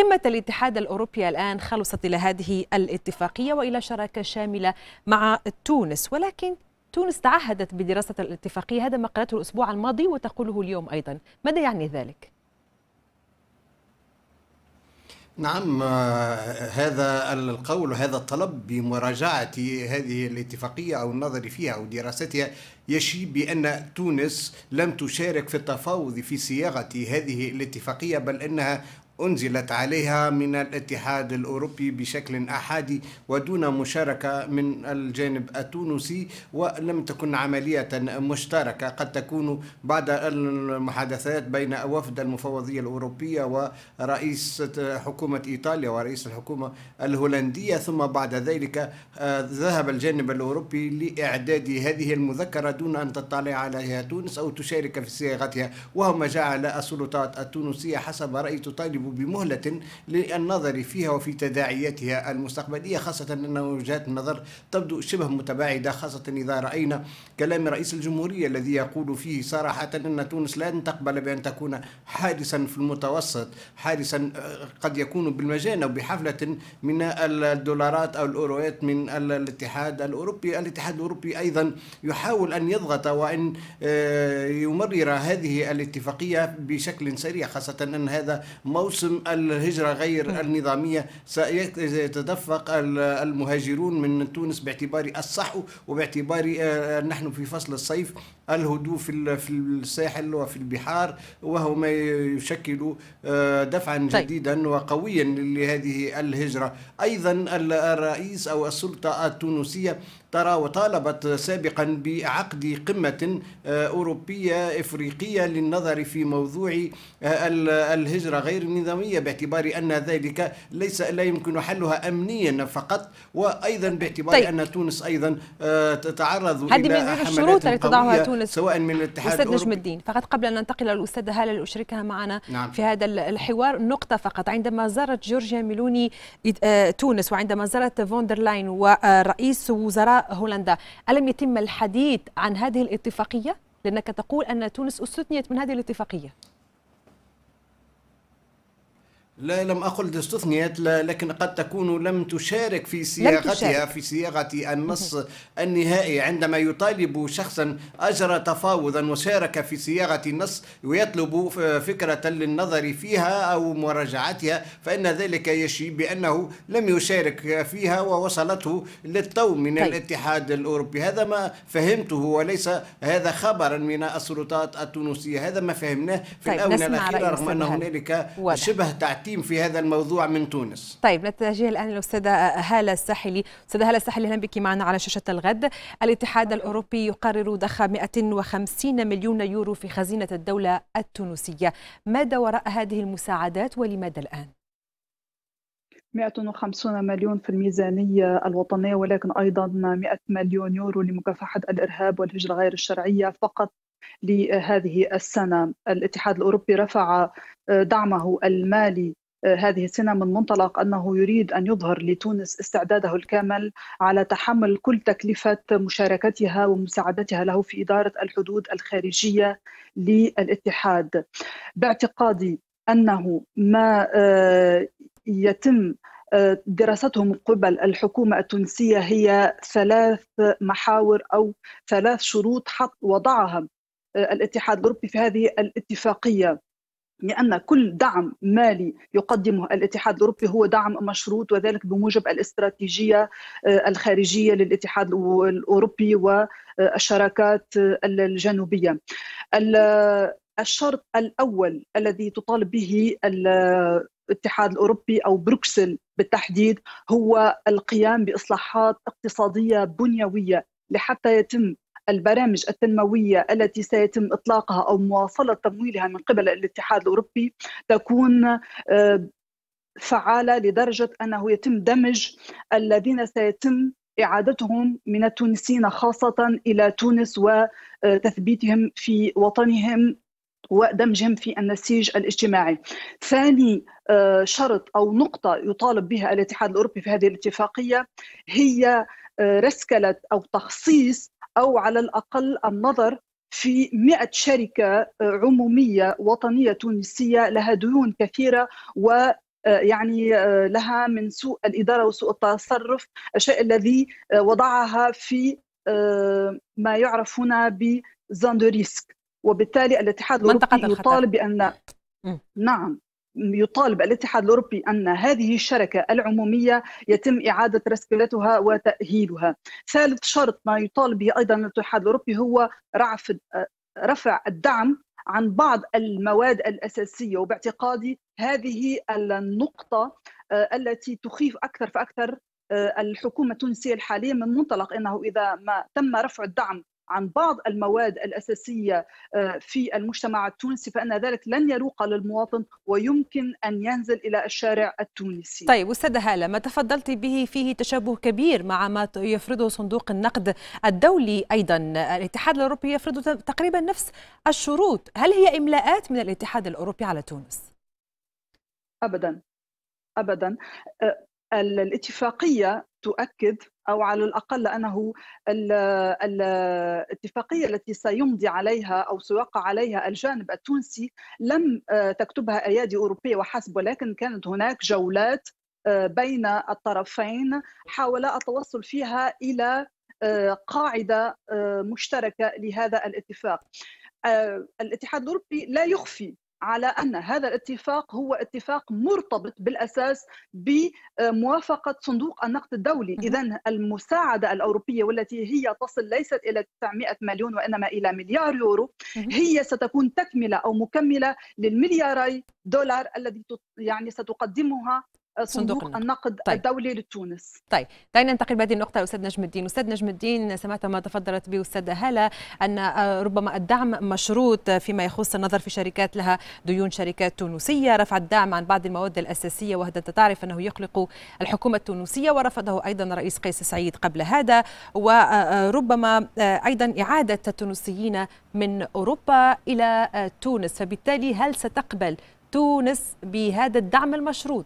قمة الاتحاد الأوروبي الآن خلصت إلى هذه الاتفاقية وإلى شراكة شاملة مع تونس ولكن تونس تعهدت بدراسة الاتفاقية هذا ما قالته الأسبوع الماضي وتقوله اليوم أيضا ماذا يعني ذلك؟ نعم آه، هذا القول وهذا الطلب بمراجعة هذه الاتفاقية أو النظر فيها أو دراستها يشي بأن تونس لم تشارك في التفاوض في صياغة هذه الاتفاقية بل أنها أنزلت عليها من الاتحاد الأوروبي بشكل أحادي ودون مشاركة من الجانب التونسي ولم تكن عملية مشتركة قد تكون بعد المحادثات بين وفد المفوضية الأوروبية ورئيس حكومة إيطاليا ورئيس الحكومة الهولندية ثم بعد ذلك آه، ذهب الجانب الأوروبي لإعداد هذه المذكرة دون أن تطلع عليها تونس أو تشارك في صياغتها وهو ما جعل السلطات التونسية حسب رأي تطالب بمهلة للنظر فيها وفي تداعياتها المستقبلية خاصة أن وجهات النظر تبدو شبه متباعدة خاصة إذا رأينا كلام رئيس الجمهورية الذي يقول فيه صراحة أن تونس لن تقبل بأن تكون حارسا في المتوسط حارسا آه، قد يكون بالمجان أو بحفلة من الدولارات أو الأوروات من الاتحاد الأوروبي الاتحاد الأوروبي أيضا يحاول أن يضغط وأن آه، يمرر هذه الاتفاقية بشكل سريع خاصة أن هذا موسم موسم الهجرة غير النظامية سيتدفق المهاجرون من تونس باعتبار الصحو وباعتبار آه، آه، نحن في فصل الصيف الهدوء في الساحل وفي البحار وهو ما يشكل آه، دفعا طيب. جديدا وقويا لهذه الهجرة أيضا الرئيس أو السلطة التونسية ترى وطالبت سابقا بعقد قمة آه، أوروبية إفريقية للنظر في موضوع آه، الهجرة غير النظامية باعتبار أن ذلك ليس لا يمكن حلها أمنيا فقط وأيضا باعتبار طيب. أن تونس أيضا آه، تتعرض هذه إلى من الشروط التي تضعها تونس سواء من الاتحاد أستاذ نجم الدين فقط قبل أن ننتقل للأستاذة هالة لأشركها معنا نعم. في هذا الحوار نقطة فقط عندما زارت جورجيا ميلوني تونس وعندما زارت فوندرلاين ورئيس وزراء وهولندا ألم يتم الحديث عن هذه الاتفاقية؟ لأنك تقول أن تونس استثنيت من هذه الاتفاقية لا لم أقل استثنيت لكن قد تكون لم تشارك في صياغتها تشارك. في صياغة النص النهائي عندما يطالب شخصا أجرى تفاوضا وشارك في صياغة النص ويطلب فكرة للنظر فيها أو مراجعتها فإن ذلك يشي بأنه لم يشارك فيها ووصلته للتو من طيب. الاتحاد الأوروبي هذا ما فهمته وليس هذا خبرا من السلطات التونسية هذا ما فهمناه في طيب. الآونة الأخيرة رغم أن هنالك شبه تعتيم التحكيم في هذا الموضوع من تونس طيب نتجه الآن للأستاذة هالة الساحلي أستاذة هالة الساحلي أهلا بك معنا على شاشة الغد الاتحاد الأوروبي يقرر ضخ 150 مليون يورو في خزينة الدولة التونسية ماذا وراء هذه المساعدات ولماذا الآن؟ 150 مليون في الميزانية الوطنية ولكن أيضا 100 مليون يورو لمكافحة الإرهاب والهجرة غير الشرعية فقط لهذه السنة الاتحاد الأوروبي رفع دعمه المالي آه، هذه السنة من منطلق أنه يريد أن يظهر لتونس استعداده الكامل على تحمل كل تكلفة مشاركتها ومساعدتها له في إدارة الحدود الخارجية للاتحاد باعتقادي أنه ما آه، يتم آه، دراسته من قبل الحكومة التونسية هي ثلاث محاور أو ثلاث شروط حط وضعها الاتحاد الأوروبي في هذه الاتفاقية لأن كل دعم مالي يقدمه الاتحاد الأوروبي هو دعم مشروط وذلك بموجب الاستراتيجية آه، الخارجية للاتحاد الأوروبي والشراكات آه، الجنوبية الشرط الأول الذي تطالب به الاتحاد الأوروبي أو بروكسل بالتحديد هو القيام بإصلاحات اقتصادية بنيوية لحتى يتم البرامج التنموية التي سيتم إطلاقها أو مواصلة تمويلها من قبل الاتحاد الأوروبي تكون آه، فعالة لدرجة أنه يتم دمج الذين سيتم إعادتهم من التونسيين خاصة إلى تونس وتثبيتهم آه، في وطنهم ودمجهم في النسيج الاجتماعي. ثاني آه، شرط او نقطه يطالب بها الاتحاد الاوروبي في هذه الاتفاقيه هي رسكله او تخصيص أو على الأقل النظر في 100 شركة عمومية وطنية تونسية لها ديون كثيرة و آه، يعني آه، لها من سوء الإدارة وسوء التصرف الشيء الذي آه، وضعها في ما يعرف هنا بزاندوريسك وبالتالي الاتحاد الأوروبي يطالب بأن نعم يطالب الاتحاد الاوروبي ان هذه الشركه العموميه يتم اعاده رسكلتها وتاهيلها. ثالث شرط ما يطالب به ايضا الاتحاد الاوروبي هو رفع الدعم عن بعض المواد الاساسيه وباعتقادي هذه النقطه آه، التي تخيف اكثر فاكثر آه، الحكومه التونسيه الحاليه من منطلق انه اذا ما تم رفع الدعم عن بعض المواد الأساسية آه، في المجتمع التونسي فإن ذلك لن يروق للمواطن ويمكن أن ينزل إلى الشارع التونسي طيب أستاذة هالة ما تفضلت به فيه تشابه كبير مع ما يفرضه صندوق النقد الدولي أيضا الاتحاد الأوروبي يفرض تقريبا نفس الشروط هل هي إملاءات من الاتحاد الأوروبي على تونس؟ أبدا ابدا آه، الاتفاقيه تؤكد او على الاقل انه الاتفاقيه التي سيمضي عليها او سيوقع عليها الجانب التونسي لم آه، تكتبها ايادي اوروبيه وحسب ولكن كانت هناك جولات آه، بين الطرفين حاول التوصل فيها الى آه، قاعده مشتركه لهذا الاتفاق الاتحاد الاوروبي لا يخفي على ان هذا الاتفاق هو اتفاق مرتبط بالاساس بموافقه صندوق النقد الدولي، اذا المساعده الاوروبيه والتي هي تصل ليست الى 900 مليون وانما الى مليار يورو هي ستكون تكمله او مكمله للملياري دولار الذي يعني ستقدمها آه، صندوق النقد, النقد طيب. الدولي لتونس طيب دعينا طيب، ننتقل بهذه النقطة أستاذ نجم الدين أستاذ نجم الدين سمعت ما تفضلت به أستاذة هالة أن آه، ربما الدعم مشروط فيما يخص النظر في شركات لها ديون شركات تونسية رفع الدعم عن بعض المواد الأساسية وهذا أنت تعرف أنه يقلق الحكومة التونسية ورفضه أيضا رئيس قيس سعيد قبل هذا وربما آه، أيضا إعادة التونسيين من أوروبا إلى تونس فبالتالي هل ستقبل تونس بهذا الدعم المشروط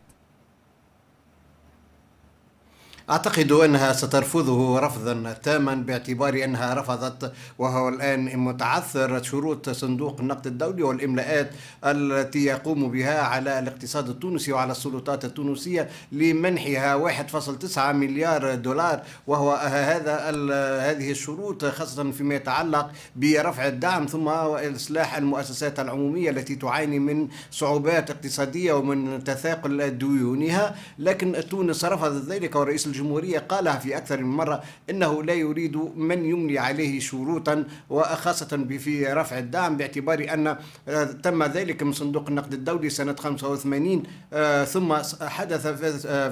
أعتقد أنها سترفضه رفضا تاما باعتبار أنها رفضت وهو الآن متعثر شروط صندوق النقد الدولي والإملاءات التي يقوم بها على الاقتصاد التونسي وعلى السلطات التونسية لمنحها 1.9 مليار دولار وهو هذا هذه الشروط خاصة فيما يتعلق برفع الدعم ثم إصلاح المؤسسات العمومية التي تعاني من صعوبات اقتصادية ومن تثاقل ديونها لكن تونس رفضت ذلك والرئيس الجمهورية قالها في أكثر من مرة أنه لا يريد من يملي عليه شروطا وخاصة في رفع الدعم باعتبار أن آه، تم ذلك من صندوق النقد الدولي سنة 85 آه، ثم حدث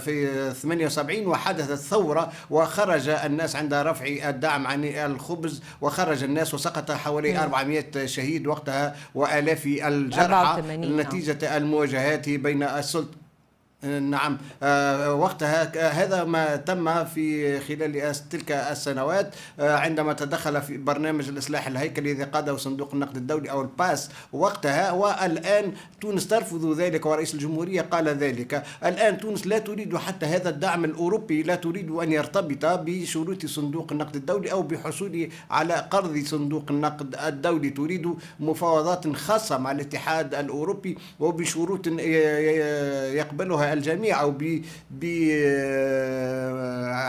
في 78 وحدثت ثورة وخرج الناس عند رفع الدعم عن الخبز وخرج الناس وسقط حوالي 400 نعم. شهيد وقتها وآلاف الجرحى نعم. نتيجة المواجهات بين السلطة نعم آه، وقتها هذا ما تم في خلال تلك السنوات آه، عندما تدخل في برنامج الاصلاح الهيكلي الذي قاده صندوق النقد الدولي او الباس وقتها والان تونس ترفض ذلك ورئيس الجمهوريه قال ذلك الان تونس لا تريد حتى هذا الدعم الاوروبي لا تريد ان يرتبط بشروط صندوق النقد الدولي او بحصول على قرض صندوق النقد الدولي تريد مفاوضات خاصه مع الاتحاد الاوروبي وبشروط يقبلها بها الجميع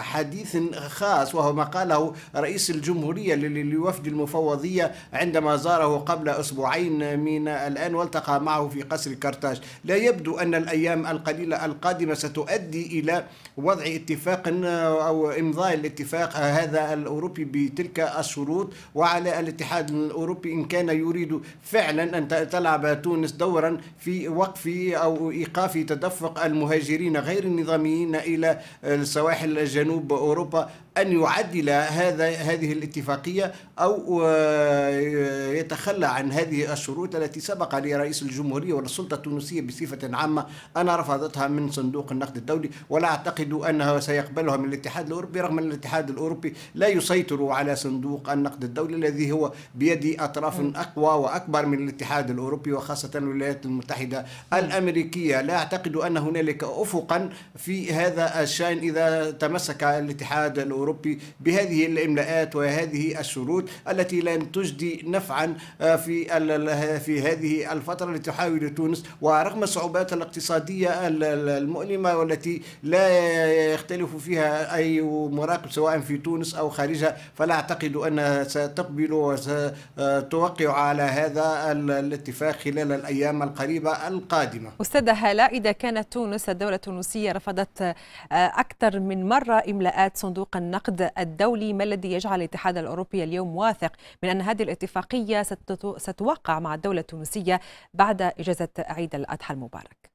بحديث آه، خاص وهو ما قاله رئيس الجمهورية لوفد المفوضية عندما زاره قبل أسبوعين من الآن والتقى معه في قصر كرتاج لا يبدو أن الأيام القليلة القادمة ستؤدي إلى وضع اتفاق أو إمضاء الاتفاق هذا الأوروبي بتلك الشروط وعلى الاتحاد الأوروبي إن كان يريد فعلا أن تلعب تونس دورا في وقف أو إيقاف تدفق المهاجرين غير النظاميين إلى سواحل جنوب أوروبا أن يعدل هذا هذه الاتفاقية أو آه، يتخلى عن هذه الشروط التي سبق لرئيس الجمهورية والسلطة التونسية بصفة عامة أنا رفضتها من صندوق النقد الدولي ولا أعتقد أنها سيقبلها من الاتحاد الأوروبي رغم أن الاتحاد الأوروبي لا يسيطر على صندوق النقد الدولي الذي هو بيد أطراف أقوى وأكبر من الاتحاد الأوروبي وخاصة الولايات المتحدة الأمريكية لا أعتقد أن هنالك أفقا في هذا الشأن إذا تمسك الاتحاد الأوروبي الأوروبي بهذه الإملاءات وهذه الشروط التي لن تجدي نفعا آه، في في هذه الفترة التي تحاول تونس ورغم الصعوبات الاقتصادية المؤلمة والتي لا يختلف فيها أي مراقب سواء في تونس أو خارجها فلا أعتقد أنها ستقبل وستوقع على هذا الاتفاق خلال الأيام القريبة القادمة أستاذ هالة إذا كانت تونس الدولة التونسية رفضت آه، أكثر من مرة إملاءات صندوق النقد النقد الدولي ما الذي يجعل الاتحاد الأوروبي اليوم واثق من أن هذه الاتفاقية ستوقع مع الدولة التونسية بعد إجازة عيد الأضحى المبارك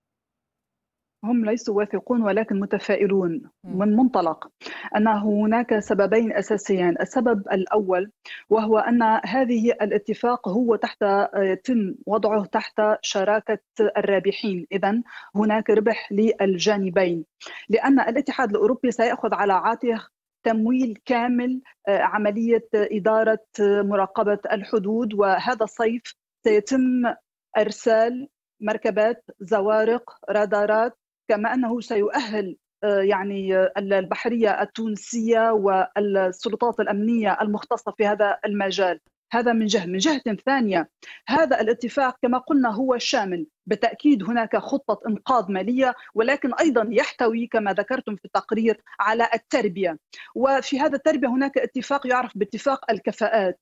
هم ليسوا واثقون ولكن متفائلون من منطلق ان هناك سببين اساسيان، السبب الاول وهو ان هذه الاتفاق هو تحت يتم وضعه تحت شراكه الرابحين، اذا هناك ربح للجانبين لان الاتحاد الاوروبي سياخذ على عاتقه تمويل كامل آه، عمليه اداره آه، مراقبه الحدود وهذا الصيف سيتم ارسال مركبات زوارق رادارات كما انه سيؤهل آه، يعني البحريه التونسيه والسلطات الامنيه المختصه في هذا المجال هذا من جهه من جهه ثانيه هذا الاتفاق كما قلنا هو شامل بالتاكيد هناك خطه انقاذ ماليه ولكن ايضا يحتوي كما ذكرتم في التقرير على التربيه وفي هذا التربيه هناك اتفاق يعرف باتفاق الكفاءات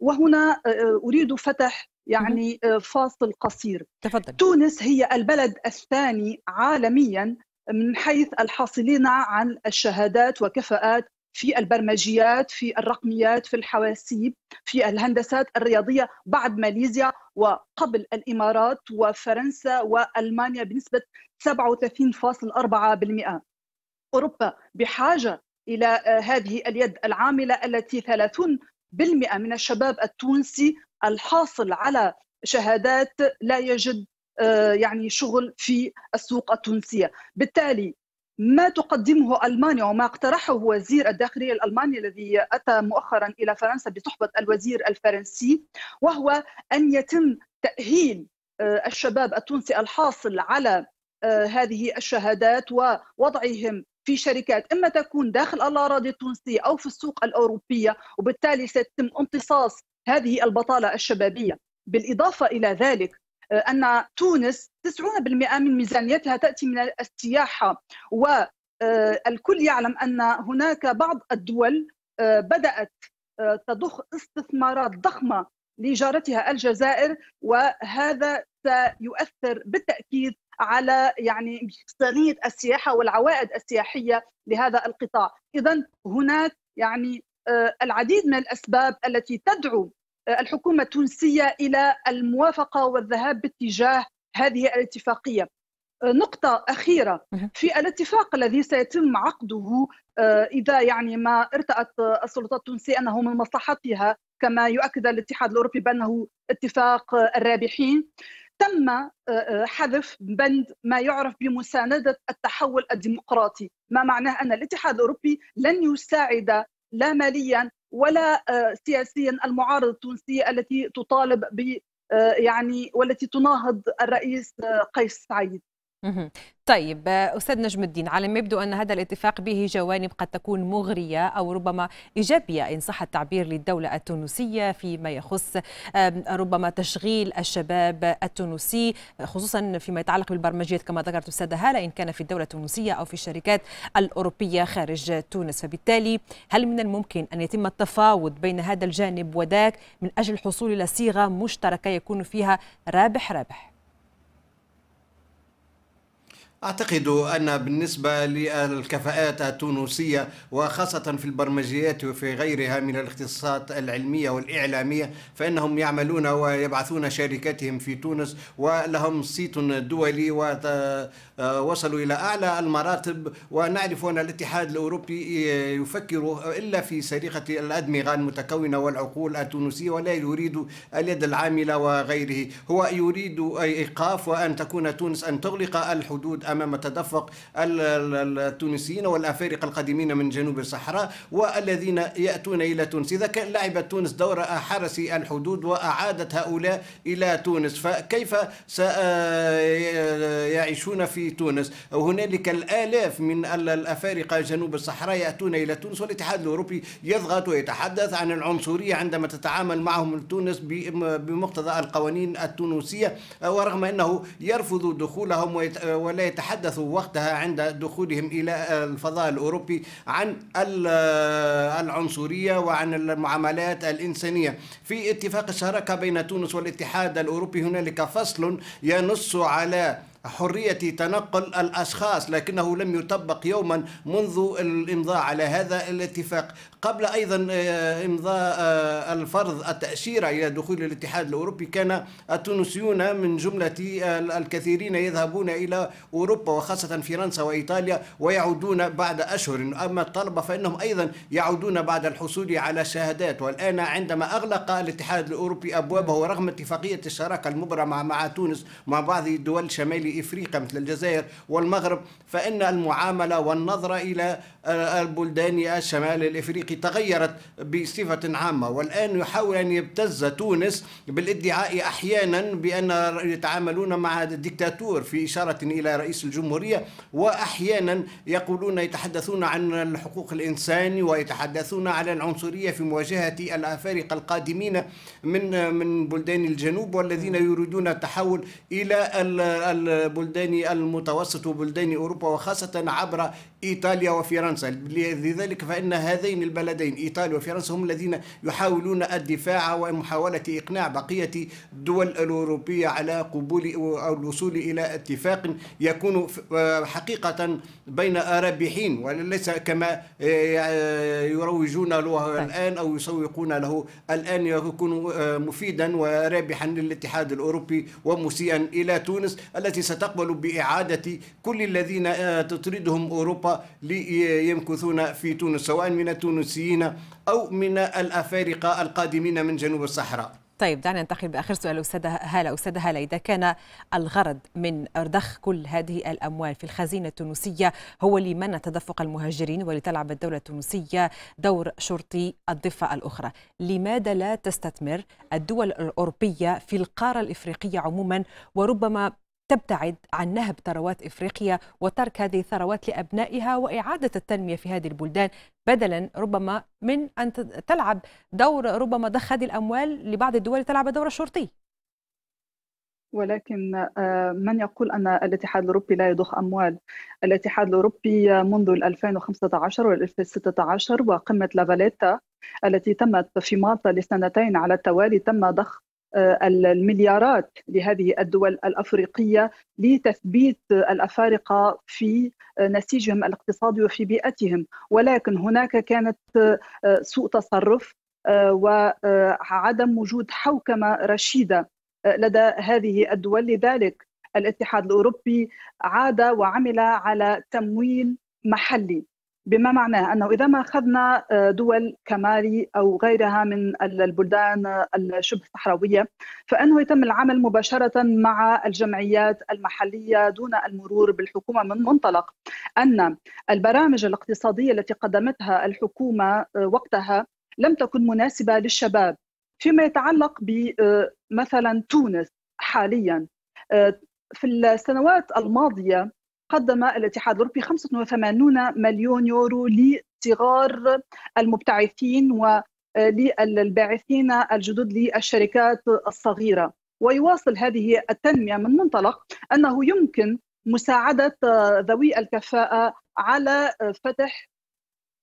وهنا آه، اريد فتح يعني آه، فاصل قصير تفضل. تونس هي البلد الثاني عالميا من حيث الحاصلين عن الشهادات وكفاءات في البرمجيات في الرقميات في الحواسيب في الهندسات الرياضيه بعد ماليزيا وقبل الامارات وفرنسا والمانيا بنسبه 37.4% اوروبا بحاجه الى آه، هذه اليد العامله التي 30% من الشباب التونسي الحاصل على شهادات لا يجد آه، يعني شغل في السوق التونسيه بالتالي ما تقدمه المانيا وما اقترحه وزير الداخليه الالماني الذي اتى مؤخرا الى فرنسا بصحبه الوزير الفرنسي وهو ان يتم تاهيل آه، الشباب التونسي الحاصل على آه، هذه الشهادات ووضعهم في شركات اما تكون داخل الاراضي التونسيه او في السوق الاوروبيه وبالتالي سيتم امتصاص هذه البطاله الشبابيه بالاضافه الى ذلك ان تونس 90% من ميزانيتها تاتي من السياحه والكل آه، يعلم ان هناك بعض الدول آه، بدات آه، تضخ استثمارات ضخمه لجارتها الجزائر وهذا سيؤثر بالتاكيد على يعني ميزانيه السياحه والعوائد السياحيه لهذا القطاع، اذا هناك يعني العديد من الاسباب التي تدعو الحكومه التونسيه الى الموافقه والذهاب باتجاه هذه الاتفاقيه آه، نقطة أخيرة في الاتفاق الذي سيتم عقده آه، إذا يعني ما ارتأت السلطات التونسية أنه من مصلحتها كما يؤكد الاتحاد الأوروبي بأنه اتفاق آه، الرابحين تم حذف بند ما يعرف بمساندة التحول الديمقراطي ما معناه أن الاتحاد الأوروبي لن يساعد لا ماليا ولا آه، سياسيا المعارضه التونسيه التي تطالب ب آه، يعني والتي تناهض الرئيس آه، قيس سعيد طيب استاذ نجم الدين على ما يبدو ان هذا الاتفاق به جوانب قد تكون مغريه او ربما ايجابيه ان صح التعبير للدوله التونسيه فيما يخص ربما تشغيل الشباب التونسي خصوصا فيما يتعلق بالبرمجيات كما ذكرت استاذه هاله ان كان في الدوله التونسيه او في الشركات الاوروبيه خارج تونس فبالتالي هل من الممكن ان يتم التفاوض بين هذا الجانب وذاك من اجل الحصول الى صيغه مشتركه يكون فيها رابح رابح أعتقد أن بالنسبة للكفاءات التونسية وخاصة في البرمجيات وفي غيرها من الاختصاصات العلمية والإعلامية فإنهم يعملون ويبعثون شركاتهم في تونس ولهم صيت دولي آه، وصلوا إلى أعلى المراتب ونعرف أن الاتحاد الأوروبي آه، يفكر إلا في سرقة الأدمغة المتكونة والعقول التونسية ولا يريد اليد العاملة وغيره هو يريد إيقاف وأن تكون تونس أن تغلق الحدود أمام تدفق التونسيين والأفارقة القادمين من جنوب الصحراء والذين يأتون إلى تونس إذا كان لعبت تونس دور حرس الحدود وأعادت هؤلاء إلى تونس فكيف سيعيشون آه، في في تونس وهنالك الآلاف من الأفارقة جنوب الصحراء يأتون إلى تونس والاتحاد الأوروبي يضغط ويتحدث عن العنصرية عندما تتعامل معهم تونس بمقتضى القوانين التونسية ورغم أنه يرفض دخولهم ولا يتحدث وقتها عند دخولهم إلى الفضاء الأوروبي عن العنصرية وعن المعاملات الإنسانية في اتفاق الشراكة بين تونس والاتحاد الأوروبي هنالك فصل ينص على حرية تنقل الأشخاص لكنه لم يطبق يوما منذ الإمضاء على هذا الاتفاق قبل أيضا آه، إمضاء آه، الفرض التأشيرة إلى دخول الاتحاد الأوروبي كان التونسيون من جملة آه، الكثيرين يذهبون إلى أوروبا وخاصة فرنسا وإيطاليا ويعودون بعد أشهر أما الطلبة فإنهم أيضا يعودون بعد الحصول على شهادات والآن عندما أغلق الاتحاد الأوروبي أبوابه رغم اتفاقية الشراكة المبرمة مع تونس مع بعض دول شمال لإفريقيا مثل الجزائر والمغرب فإن المعاملة والنظرة إلى آه، البلدان الشمال الإفريقي تغيرت بصفة عامة والآن يحاول أن يبتز تونس بالادعاء أحيانا بأن يتعاملون مع الدكتاتور في إشارة إلى رئيس الجمهورية وأحيانا يقولون يتحدثون عن الحقوق الإنسان ويتحدثون على العنصرية في مواجهة الأفارقة القادمين من من بلدان الجنوب والذين يريدون التحول إلى بلدان المتوسط وبلدان أوروبا وخاصة عبر إيطاليا وفرنسا لذلك فإن هذين البلدين إيطاليا وفرنسا هم الذين يحاولون الدفاع ومحاولة إقناع بقية الدول الأوروبية على قبول أو الوصول إلى اتفاق يكون آه، حقيقة بين رابحين وليس كما آه، آه، يروجون له الآن أو يسوقون له الآن يكون مفيدا ورابحا للاتحاد الأوروبي ومسيئا إلى تونس التي ستقبل بإعادة كل الذين آه، تطردهم أوروبا ليمكثون في تونس سواء من التونسيين أو من الأفارقة القادمين من جنوب الصحراء طيب دعنا ننتقل باخر سؤال استاذه هاله استاذه هاله اذا كان الغرض من ضخ كل هذه الاموال في الخزينه التونسيه هو لمنع تدفق المهاجرين ولتلعب الدوله التونسيه دور شرطي الضفه الاخرى، لماذا لا تستثمر الدول الاوروبيه في القاره الافريقيه عموما وربما تبتعد عن نهب ثروات إفريقيا وترك هذه الثروات لأبنائها وإعادة التنمية في هذه البلدان بدلا ربما من أن تلعب دور ربما ضخ هذه الأموال لبعض الدول تلعب دور شرطي ولكن آه، من يقول أن الاتحاد الأوروبي لا يضخ أموال الاتحاد الأوروبي منذ 2015 و 2016 وقمة لافاليتا التي تمت في مالطا لسنتين على التوالي تم ضخ آه، المليارات لهذه الدول الافريقيه لتثبيت الافارقه في آه، نسيجهم الاقتصادي وفي بيئتهم ولكن هناك كانت آه، سوء تصرف وعدم وجود حوكمه رشيده لدى هذه الدول لذلك الاتحاد الاوروبي عاد وعمل على تمويل محلي بما معناه انه اذا ما اخذنا آه، دول كمالي او غيرها من البلدان الشبه الصحراويه فانه يتم العمل مباشره مع الجمعيات المحليه دون المرور بالحكومه من منطلق ان البرامج الاقتصاديه التي قدمتها الحكومه آه، وقتها لم تكن مناسبه للشباب فيما يتعلق بمثلا آه، تونس حاليا في السنوات الماضيه قدم الاتحاد الأوروبي 85 مليون يورو لصغار المبتعثين وللباعثين آه، الجدد للشركات الصغيرة ويواصل هذه التنمية من منطلق أنه يمكن مساعدة آه، ذوي الكفاءة على آه، فتح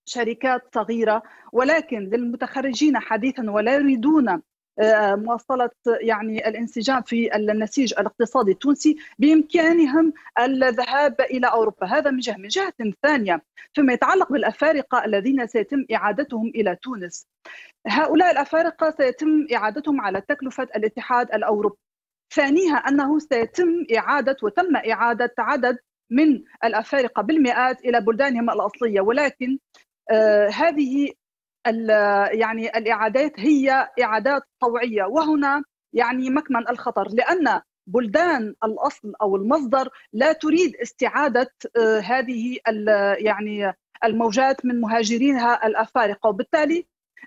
شركات صغيرة ولكن للمتخرجين حديثا ولا يريدون آه، مواصله يعني الانسجام في النسيج الاقتصادي التونسي بامكانهم الذهاب الى اوروبا هذا من جهه من جهه ثانيه فيما يتعلق بالافارقه الذين سيتم اعادتهم الى تونس هؤلاء الافارقه سيتم اعادتهم على تكلفه الاتحاد الاوروبي ثانيها انه سيتم اعاده وتم اعاده عدد من الافارقه بالمئات الى بلدانهم الاصليه ولكن آه هذه يعني الاعادات هي اعادات طوعيه وهنا يعني مكمن الخطر لان بلدان الاصل او المصدر لا تريد استعاده آه، هذه يعني الموجات من مهاجرينها الافارقه وبالتالي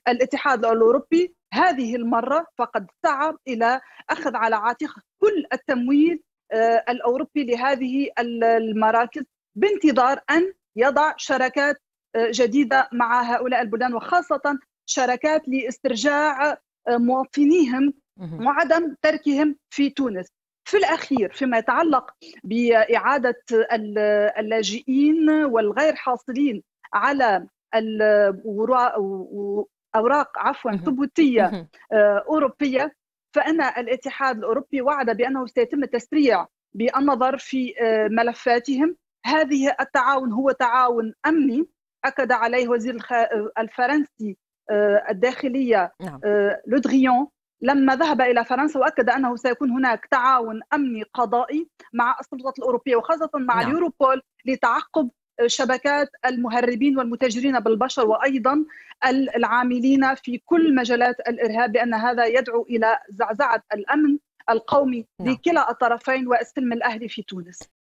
الاتحاد الاوروبي هذه المره فقد سعى الى اخذ على عاتقه كل التمويل آه، الاوروبي لهذه المراكز بانتظار ان يضع شركات آه، جديده مع هؤلاء البلدان وخاصه شراكات لاسترجاع آه، مواطنيهم وعدم تركهم في تونس في الأخير فيما يتعلق بإعادة اللاجئين والغير حاصلين على أوراق عفوا ثبوتية آه، أوروبية فإن الاتحاد الأوروبي وعد بأنه سيتم التسريع بالنظر في ملفاتهم هذه التعاون هو تعاون أمني اكد عليه وزير الفرنسي آه، الداخليه نعم. آه، لو لما ذهب الى فرنسا واكد انه سيكون هناك تعاون امني قضائي مع السلطات الاوروبيه وخاصه مع نعم. اليوروبول لتعقب آه، شبكات المهربين والمتاجرين بالبشر وايضا العاملين في كل مجالات الارهاب لان هذا يدعو الى زعزعه الامن القومي نعم. لكلا الطرفين والسلم الاهلي في تونس